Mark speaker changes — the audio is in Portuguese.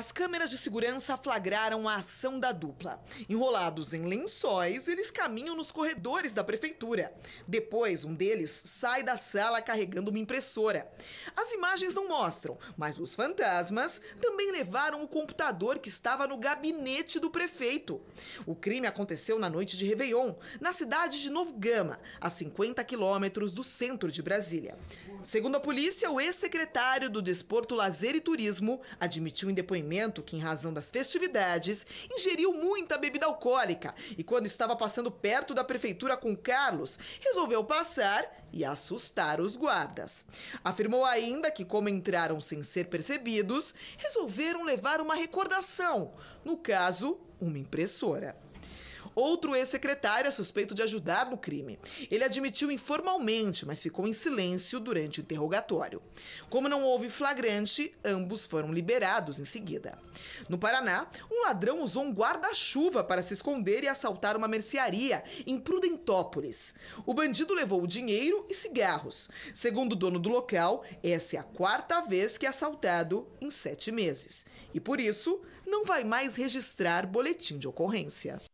Speaker 1: As câmeras de segurança flagraram a ação da dupla. Enrolados em lençóis, eles caminham nos corredores da prefeitura. Depois, um deles sai da sala carregando uma impressora. As imagens não mostram, mas os fantasmas também levaram o computador que estava no gabinete do prefeito. O crime aconteceu na noite de Réveillon, na cidade de Novo Gama, a 50 quilômetros do centro de Brasília. Segundo a polícia, o ex-secretário do Desporto, Lazer e Turismo admitiu em depoimento que, em razão das festividades, ingeriu muita bebida alcoólica e, quando estava passando perto da prefeitura com Carlos, resolveu passar e assustar os guardas. Afirmou ainda que, como entraram sem ser percebidos, resolveram levar uma recordação no caso, uma impressora outro ex-secretário é suspeito de ajudar no crime. Ele admitiu informalmente, mas ficou em silêncio durante o interrogatório. Como não houve flagrante, ambos foram liberados em seguida. No Paraná, um ladrão usou um guarda-chuva para se esconder e assaltar uma mercearia em Prudentópolis. O bandido levou o dinheiro e cigarros. Segundo o dono do local, essa é a quarta vez que é assaltado em sete meses. E por isso, não vai mais registrar boletim de ocorrência.